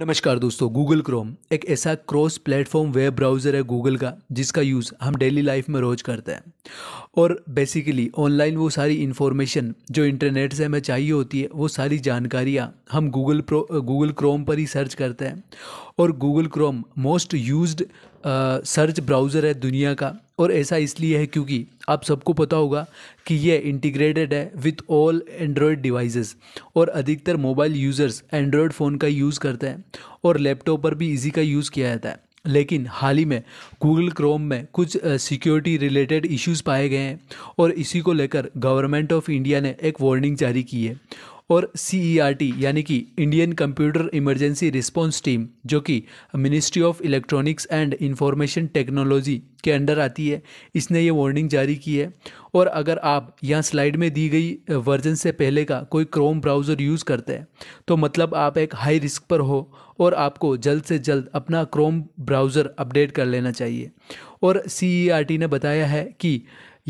नमस्कार दोस्तों Google Chrome एक ऐसा क्रॉस प्लेटफॉर्म वेब ब्राउज़र है गूगल का जिसका यूज़ हम डेली लाइफ में रोज़ करते हैं और बेसिकली ऑनलाइन वो सारी इन्फॉर्मेशन जो इंटरनेट से हमें चाहिए होती है वो सारी जानकारियाँ हम गूगल प्रो गूगल क्रोम पर ही सर्च करते हैं और Google Chrome most use search browser है दुनिया का और ऐसा इसलिए है क्योंकि आप सबको पता होगा कि यह इंटीग्रेटेड है विथ ऑल एंड्रॉयड डिवाइसेस और अधिकतर मोबाइल यूज़र्स एंड्रॉयड फ़ोन का यूज़ करते हैं और लैपटॉप पर भी इसी का यूज़ किया जाता है लेकिन हाल ही में गूगल क्रोम में कुछ सिक्योरिटी रिलेटेड इश्यूज पाए गए हैं और इसी को लेकर गवर्नमेंट ऑफ इंडिया ने एक वार्निंग जारी की है और सी e यानी कि Indian computer emergency response team जो कि ministry of electronics and information technology के अंडर आती है इसने ये वार्निंग जारी की है और अगर आप यहाँ स्लाइड में दी गई वर्जन से पहले का कोई क्रोम ब्राउज़र यूज़ करते हैं तो मतलब आप एक हाई रिस्क पर हो और आपको जल्द से जल्द अपना क्रोम ब्राउज़र अपडेट कर लेना चाहिए और सी e ने बताया है कि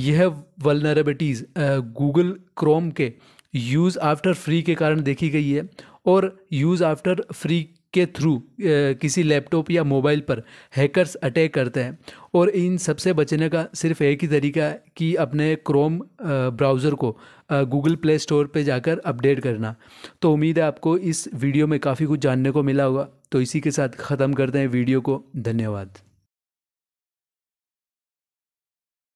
यह वलनरेबिलिटीज़ गूगल क्रोम के यूज़ आफ्टर फ्री के कारण देखी गई है और यूज़ आफ्टर फ्री के थ्रू किसी लैपटॉप या मोबाइल पर हैकर्स अटैक करते हैं और इन सबसे बचने का सिर्फ एक ही तरीका है कि अपने क्रोम ब्राउज़र को गूगल प्ले स्टोर पर जाकर अपडेट करना तो उम्मीद है आपको इस वीडियो में काफ़ी कुछ जानने को मिला होगा तो इसी के साथ ख़त्म करते हैं वीडियो को धन्यवाद